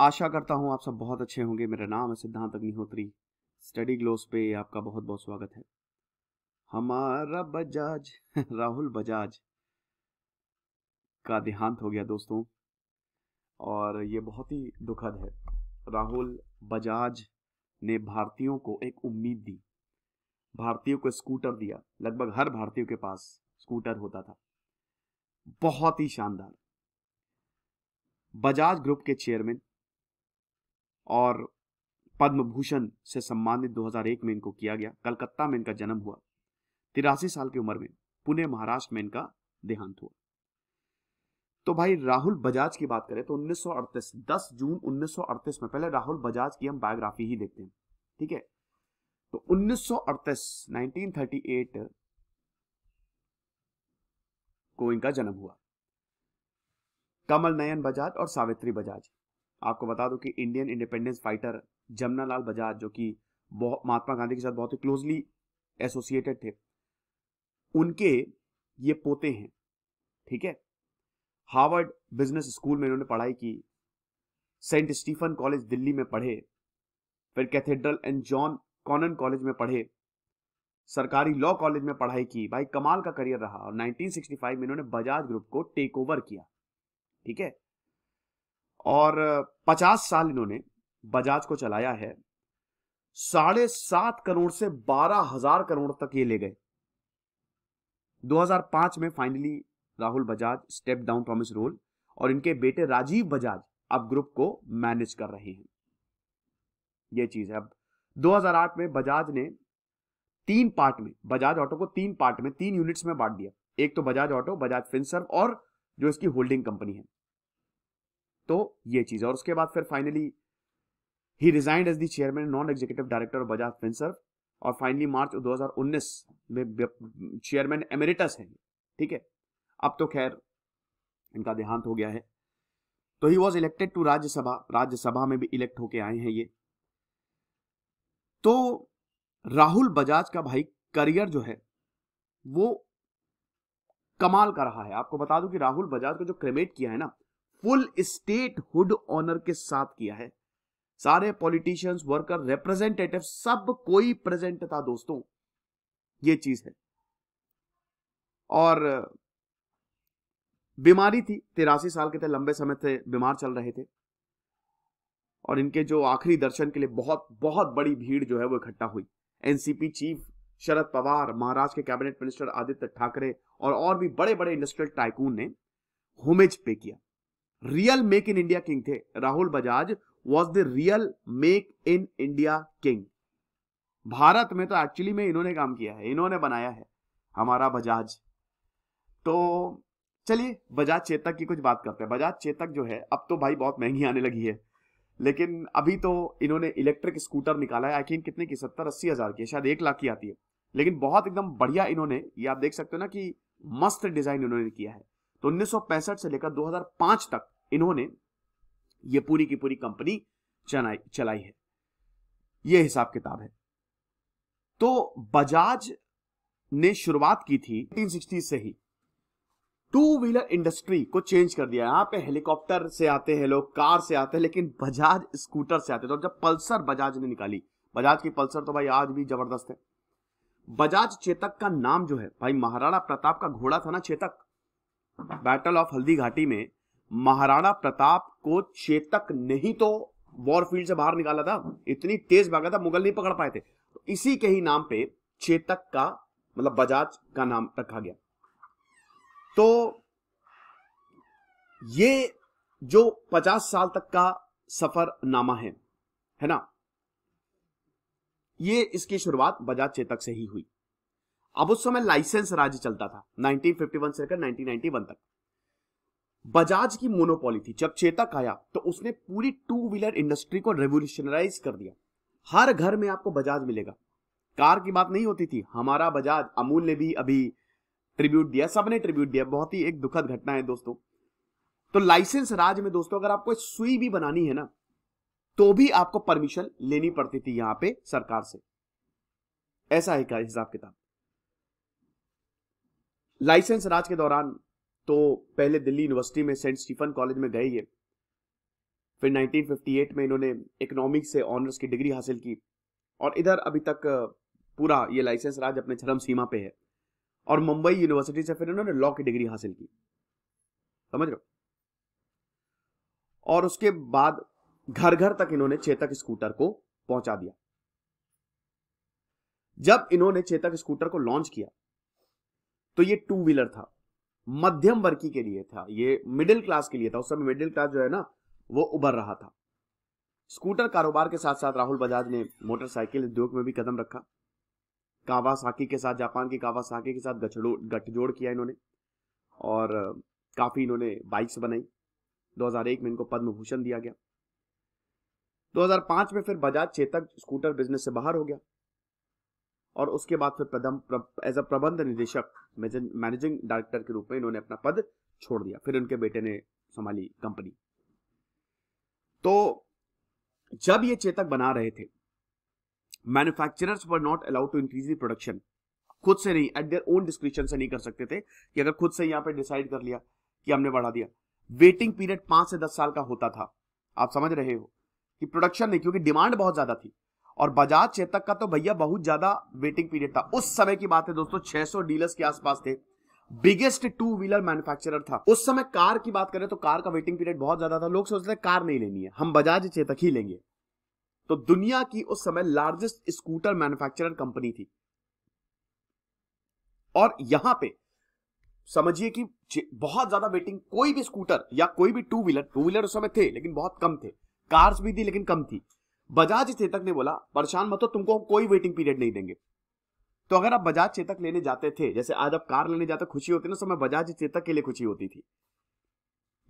आशा करता हूँ आप सब बहुत अच्छे होंगे मेरा नाम है सिद्धांत अग्निहोत्री स्टडी ग्लोस पे आपका बहुत बहुत स्वागत है हमारा बजाज राहुल बजाज का देहांत हो गया दोस्तों और ये बहुत ही दुखद है राहुल बजाज ने भारतीयों को एक उम्मीद दी भारतीयों को स्कूटर दिया लगभग हर भारतीयों के पास स्कूटर होता था बहुत ही शानदार बजाज ग्रुप के चेयरमैन और पद्म भूषण से सम्मानित 2001 में इनको किया गया कलकत्ता में इनका जन्म हुआ तिरासी साल की उम्र में पुणे महाराष्ट्र में इनका देहांत हुआ तो भाई राहुल बजाज की बात करें तो 1938 10 जून 1938 में पहले राहुल बजाज की हम बायोग्राफी ही देखते हैं ठीक है तो 1938 1938 को इनका जन्म हुआ कमल नयन बजाज और सावित्री बजाज आपको बता दूं कि Indian independence fighter Jamnalal Bajaj जो कि महात्मा गांधी के साथ बहुत ही क्लोजली एसोसिएटेड थे उनके ये पोते हैं ठीक है हार्वर्ड बिजनेस स्कूल में इन्होंने पढ़ाई की सेंट स्टीफन कॉलेज दिल्ली में पढ़े फिर cathedral and John Connon college में पढ़े सरकारी लॉ कॉलेज में पढ़ाई की भाई कमाल का करियर रहा और 1965 में इन्होंने बजाज ग्रुप को टेक ओवर किया ठीक है और पचास साल इन्होंने बजाज को चलाया है साढ़े सात करोड़ से बारह हजार करोड़ तक ये ले गए 2005 में finally Rahul Bajaj step down from इस रोल और इनके बेटे राजीव बजाज अब ग्रुप को मैनेज कर रहे हैं यह चीज है अब 2008 में बजाज ने तीन पार्ट में बजाज ऑटो को तीन पार्ट में तीन यूनिट्स में बांट दिया एक तो बजाज ऑटो बजाज फिनसर्व और जो इसकी होल्डिंग कंपनी है तो ये चीज और उसके बाद फिर फाइनली ही resigned as the chairman non executive director Bajaj Finserv और फाइनली मार्च 2019 में चेयरमैन एमेरिटस है ठीक है अब तो खैर इनका देहांत हो गया है तो he was elected to Rajya Sabha Rajya Sabha में भी इलेक्ट होके आए हैं ये तो राहुल बजाज का भाई करियर जो है वो कमाल का रहा है आपको बता दूं कि राहुल बजाज को जो क्रिमेट किया है ना फुल हुड ऑनर के साथ किया है सारे पॉलिटिशियंस वर्कर रिप्रेजेंटेटिव सब कोई प्रेजेंट था दोस्तों ये चीज है और बीमारी थी तिरासी साल के थे लंबे समय से बीमार चल रहे थे और इनके जो आखिरी दर्शन के लिए बहुत बहुत बड़ी भीड़ जो है वो इकट्ठा हुई एनसीपी चीफ शरद पवार महाराष्ट्र के कैबिनेट मिनिस्टर आदित्य ठाकरे और और भी बड़े बड़े इंडस्ट्रियल टाइकून ने होमेज पे किया real make in India king थे Rahul Bajaj was the real make in India king Bharat में तो एक्चुअली में इन्होंने काम किया है इन्होंने बनाया है हमारा बजाज तो चलिए बजाज चेतक की कुछ बात करते हैं बजाज चेतक जो है अब तो भाई बहुत महंगी आने लगी है लेकिन अभी तो इन्होंने इलेक्ट्रिक स्कूटर निकाला है आई थिंक कितने की सत्तर अस्सी हजार की शायद एक लाख की आती है लेकिन बहुत एकदम बढ़िया इन्होंने ये आप देख सकते हो ना कि मस्त डिजाइन इन्होंने किया है तो उन्नीस से लेकर 2005 तक इन्होंने ये पूरी की पूरी कंपनी चलाई चलाई है यह हिसाब किताब है तो बजाज ने शुरुआत की थी 1960 से ही टू व्हीलर इंडस्ट्री को चेंज कर दिया यहां पे हेलीकॉप्टर से आते हैं लोग कार से आते हैं लेकिन बजाज स्कूटर से आते तो जब पल्सर बजाज ने निकाली बजाज की पल्सर तो भाई आज भी जबरदस्त है बजाज चेतक का नाम जो है भाई महाराणा प्रताप का घोड़ा था ना चेतक बैटल ऑफ हल्दी घाटी में महाराणा प्रताप को चेतक नहीं तो वॉरफील्ड से बाहर निकाला था इतनी तेज भागा था मुगल नहीं पकड़ पाए थे तो इसी के ही नाम पे चेतक का मतलब बजाज का नाम रखा गया तो ये जो पचास साल तक का सफरनामा है है ना ये इसकी शुरुआत बजाज चेतक से ही हुई अब उस समय लाइसेंस राज्य चलता था 1951 से लेकर 1991 तक बजाज की मोनोपोली थी जब चेतक आया तो उसने पूरी टू व्हीलर इंडस्ट्री को रेवोल्यूशनराइज कर दिया हर घर में आपको बजाज मिलेगा कार की बात नहीं होती थी हमारा बजाज अमूल ने भी अभी ट्रिब्यूट दिया सबने ट्रिब्यूट दिया बहुत ही एक दुखद घटना है दोस्तों तो लाइसेंस राज में दोस्तों अगर आपको सुई भी बनानी है ना तो भी आपको परमिशन लेनी पड़ती थी यहां पे सरकार से ऐसा है क्या हिसाब किताब लाइसेंस राज के दौरान तो पहले दिल्ली यूनिवर्सिटी में सेंट स्टीफन कॉलेज में गए ये फिर 1958 में इन्होंने इकोनॉमिक्स से ऑनर्स की डिग्री हासिल की और इधर अभी तक पूरा ये लाइसेंस राज अपने चरम सीमा पे है और मुंबई यूनिवर्सिटी से फिर इन्होंने लॉ की डिग्री हासिल की समझ रहे और उसके बाद घर घर तक इन्होंने चेतक स्कूटर को पहुंचा दिया जब इन्होंने चेतक स्कूटर को लॉन्च किया तो ये टू व्हीलर था मध्यम वर्गी के लिए था ये मिडिल क्लास के लिए था उस समय मिडिल क्लास जो है ना वो उभर रहा था स्कूटर कारोबार के साथ साथ राहुल बजाज ने मोटरसाइकिल उद्योग में भी कदम रखा कावासाकी के साथ जापान की कावासाकी के साथ गठजोड़ किया इन्होंने और काफ़ी इन्होंने बाइक्स बनाई 2001 में इनको पद्म भूषण दिया गया 2005 में फिर बजाज चेतक स्कूटर बिजनेस से बाहर हो गया और उसके बाद फिर एज अ प्रबंध निदेशक मैनेजिंग डायरेक्टर के रूप में इन्होंने अपना पद छोड़ दिया फिर उनके बेटे ने संभाली कंपनी तो जब ये चेतक बना रहे थे manufacturers were not allowed to increase the production खुद से नहीं एट देयर ओन डिस्क्रिप्शन से नहीं कर सकते थे कि अगर खुद से यहां पे डिसाइड कर लिया कि हमने बढ़ा दिया वेटिंग पीरियड पांच से दस साल का होता था आप समझ रहे हो कि प्रोडक्शन नहीं क्योंकि डिमांड बहुत ज्यादा थी और बजाज चेतक का तो भैया बहुत ज्यादा वेटिंग पीरियड था उस समय की बात है दोस्तों 600 डीलर्स के आसपास थे बिगेस्ट टू व्हीलर मैन्युफैक्चरर था उस समय कार की बात करें तो कार का वेटिंग पीरियड बहुत ज्यादा था लोग सोचते कार नहीं लेनी है हम बजाज चेतक ही लेंगे तो दुनिया की उस समय लार्जेस्ट स्कूटर मैन्युफैक्चरर कंपनी थी और यहां पे समझिए कि बहुत ज्यादा वेटिंग कोई भी स्कूटर या कोई भी टू व्हीलर टू व्हीलर उस समय थे लेकिन बहुत कम थे कार्स भी थी लेकिन कम थी बजाज चेतक ने बोला परेशान मत हो तुमको हम कोई वेटिंग पीरियड नहीं देंगे तो अगर आप बजाज चेतक लेने जाते थे जैसे आज आप कार लेने जाते खुशी होती ना समय बजाज चेतक के लिए खुशी होती थी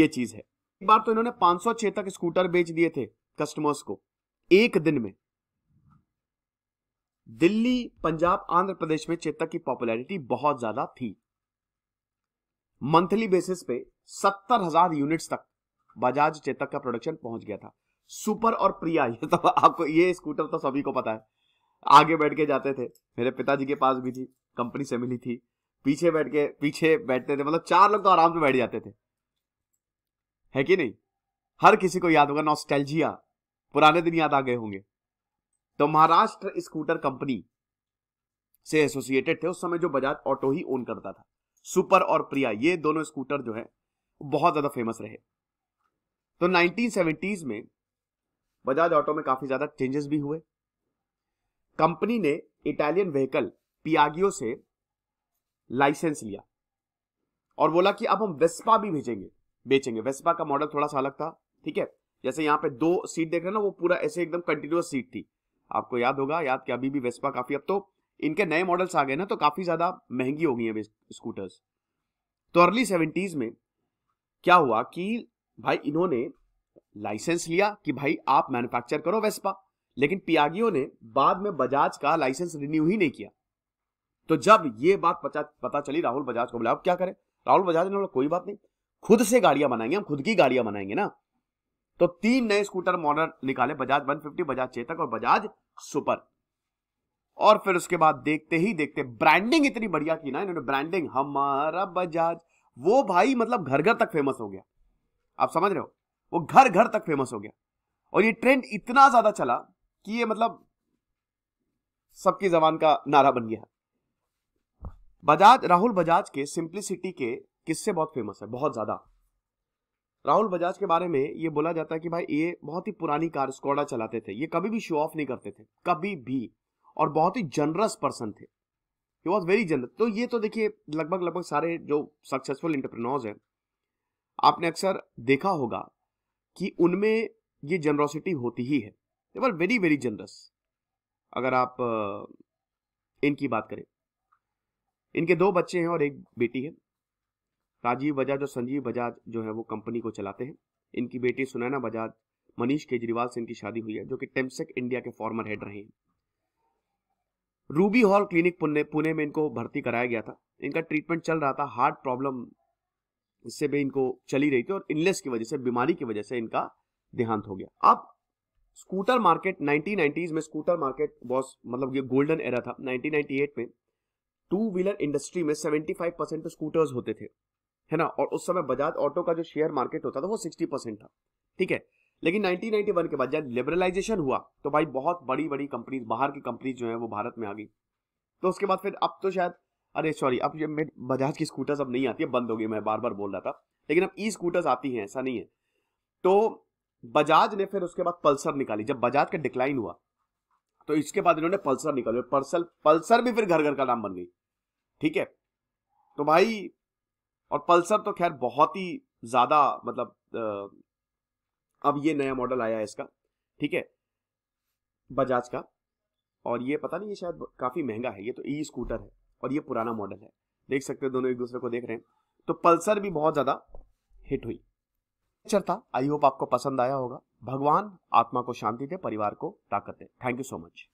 ये चीज है एक बार तो इन्होंने 500 चेतक स्कूटर बेच दिए थे कस्टमर्स को एक दिन में दिल्ली पंजाब आंध्र प्रदेश में चेतक की पॉपुलैरिटी बहुत ज्यादा थी मंथली बेसिस पे सत्तर हजार यूनिट्स तक बजाज चेतक का प्रोडक्शन पहुंच गया था सुपर और प्रिया ये तो आपको ये स्कूटर तो सभी को पता है आगे बैठ के जाते थे मेरे पिताजी के पास भी थी कंपनी से मिली थी पीछे बैठ के पीछे बैठते थे मतलब चार लोग तो आराम से बैठ जाते थे है कि नहीं हर किसी को याद होगा नॉस्टैल्जिया पुराने दिन याद आ गए होंगे तो महाराष्ट्र स्कूटर कंपनी से एसोसिएटेड थे उस समय जो बजाज ऑटो ही ओन करता था सुपर और प्रिया ये दोनों स्कूटर जो है बहुत ज्यादा फेमस रहे तो 1970s में बजाज ऑटो में काफी ज्यादा चेंजेस भी हुए कंपनी ने इटालियन व्हीकल पियागियो से लाइसेंस लिया और बोला कि अब हम वेस्पा भी भेजेंगे बेचेंगे वेस्पा का मॉडल थोड़ा सा अलग था ठीक है जैसे यहाँ पे दो सीट देख रहे ना वो पूरा ऐसे एकदम कंटिन्यूस सीट थी आपको याद होगा याद कि अभी भी वेस्पा काफी अब तो इनके नए मॉडल्स आ गए ना तो काफी ज्यादा महंगी हो गई है स्कूटर्स तो अर्ली सेवेंटीज में क्या हुआ कि भाई इन्होंने लाइसेंस लिया कि भाई आप मैन्युफैक्चर करो वेस्पा लेकिन पियागियो ने बाद में बजाज का लाइसेंस रिन्यू ही नहीं किया तो जब ये बात पता पता चली राहुल बजाज को बोला क्या करें राहुल बजाज ने बोला कोई बात नहीं खुद से गाड़ियां बनाएंगे हम खुद की गाड़ियां बनाएंगे ना तो तीन नए स्कूटर मॉडल निकाले बजाज 150 बजाज चेतक और बजाज सुपर और फिर उसके बाद देखते ही देखते ब्रांडिंग इतनी बढ़िया की ना इन्होंने ब्रांडिंग हमारा बजाज वो भाई मतलब घर घर तक फेमस हो गया आप समझ रहे हो वो घर घर तक फेमस हो गया और ये ट्रेंड इतना ज्यादा चला कि ये मतलब सबकी जबान का नारा बन गया बजाज राहुल बजाज के सिंप्लिसिटी के किस्से बहुत फेमस है बहुत ज्यादा राहुल बजाज के बारे में ये बोला जाता है कि भाई ये बहुत ही पुरानी कार स्कोडा चलाते थे ये कभी भी शो ऑफ नहीं करते थे कभी भी और बहुत ही जनरस पर्सन थे ही वॉज वेरी जनरस तो ये तो देखिए लगभग लगभग सारे जो सक्सेसफुल इंटरप्रनोर्स हैं आपने अक्सर देखा होगा कि उनमें ये जनरोसिटी होती ही है they are very very generous अगर आप इनकी बात करें इनके दो बच्चे हैं और एक बेटी है राजीव बजाज और संजीव बजाज जो है वो कंपनी को चलाते हैं इनकी बेटी सुनैना बजाज मनीष केजरीवाल से इनकी शादी हुई है जो कि टेम्सेक इंडिया के फॉर्मर हेड रहे हैं Ruby Hall clinic Pune Pune में इनको भर्ती कराया गया था इनका ट्रीटमेंट चल रहा था हार्ट प्रॉब्लम जिससे भी इनको चली रही थी और इनलेस की वजह से बीमारी की वजह से इनका देहांत हो गया अब स्कूटर मार्केट 1990s में स्कूटर मार्केट बॉस मतलब ये गोल्डन एरा था 1998 में टू व्हीलर इंडस्ट्री में 75 परसेंट तो स्कूटर्स होते थे है ना और उस समय बजाज ऑटो का जो शेयर मार्केट होता था वो 60 परसेंट था ठीक है लेकिन 1991 के बाद जब लिबरलाइजेशन हुआ तो भाई बहुत बड़ी बड़ी कंपनीज बाहर की कंपनीज जो है वो भारत में आ गई तो उसके बाद फिर अब तो शायद अरे सॉरी अब जब मेरे बजाज की स्कूटर्स अब नहीं आती है बंद हो गई मैं बार बार बोल रहा था लेकिन अब ई स्कूटर्स आती हैं ऐसा नहीं है तो बजाज ने फिर उसके बाद पल्सर निकाली जब बजाज का डिक्लाइन हुआ तो इसके बाद इन्होंने पल्सर निकाली पल्सर पल्सर भी फिर घर घर का नाम बन गई ठीक है तो भाई और पल्सर तो खैर बहुत ही ज्यादा मतलब अब ये नया मॉडल आया है इसका ठीक है बजाज का और ये पता नहीं ये शायद काफी महंगा है ये तो ई स्कूटर है और ये पुराना मॉडल है देख सकते हैं दोनों एक दूसरे को देख रहे हैं तो पल्सर भी बहुत ज्यादा हिट हुई लेक्चर था आई होप आपको पसंद आया होगा भगवान आत्मा को शांति दे परिवार को ताकत दे थैंक यू सो मच